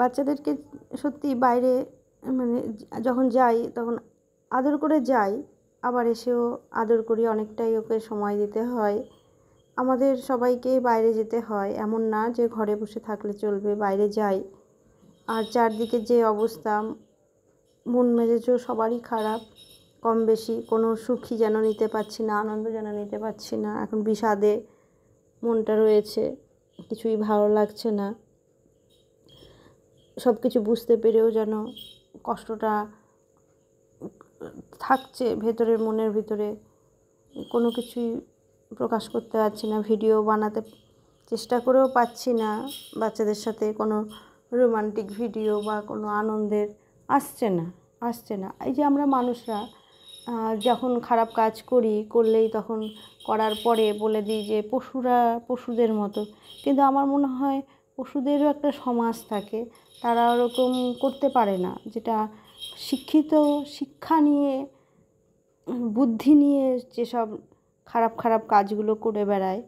বাচ্চাদেরকে সত্যি বাইরে মানে যখন যাই তখন আদর করে যাই আবার এসেও আদর করি অনেকটাই ওকে সময় দিতে হয় আমাদের সবাইকে বাইরে যেতে হয় এমন না যে ঘরে বসে থাকলে চলবে বাইরে যাই আর চারদিকে যে অবস্থা মন মেজাজও সবারই খারাপ কম বেশি কোনো সুখী যেন নিতে পারছি না আনন্দ যেন নিতে পারছি না এখন বিষাদে মনটা রয়েছে কিছুই ভালো লাগছে না সব কিছু বুঝতে পেরেও যেন কষ্টটা থাকছে ভেতরে মনের ভিতরে কোনো কিছুই প্রকাশ করতে পারছি না ভিডিও বানাতে চেষ্টা করেও পাচ্ছি না বাচ্চাদের সাথে কোনো রোমান্টিক ভিডিও বা কোনো আনন্দের আসছে না আসছে না এই যে আমরা মানুষরা যখন খারাপ কাজ করি করলেই তখন করার পরে বলে দিই যে পশুরা পশুদের মতো কিন্তু আমার মনে হয় ওষুধেরও একটা সমাজ থাকে তারা ওরকম করতে পারে না যেটা শিক্ষিত শিক্ষা নিয়ে বুদ্ধি নিয়ে যেসব খারাপ খারাপ কাজগুলো করে বেড়ায়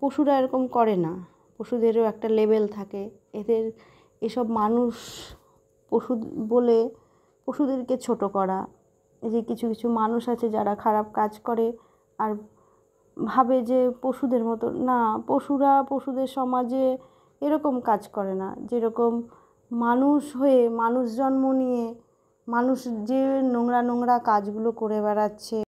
পশুরা এরকম করে না পশুদেরও একটা লেভেল থাকে এদের এসব মানুষ পশু বলে পশুদেরকে ছোট করা এই যে কিছু কিছু মানুষ আছে যারা খারাপ কাজ করে আর ভাবে যে পশুদের মতো না পশুরা পশুদের সমাজে এরকম কাজ করে না যেরকম মানুষ হয়ে মানুষ জন্ম নিয়ে মানুষ যে নোংরা নোংরা কাজগুলো করে বেড়াচ্ছে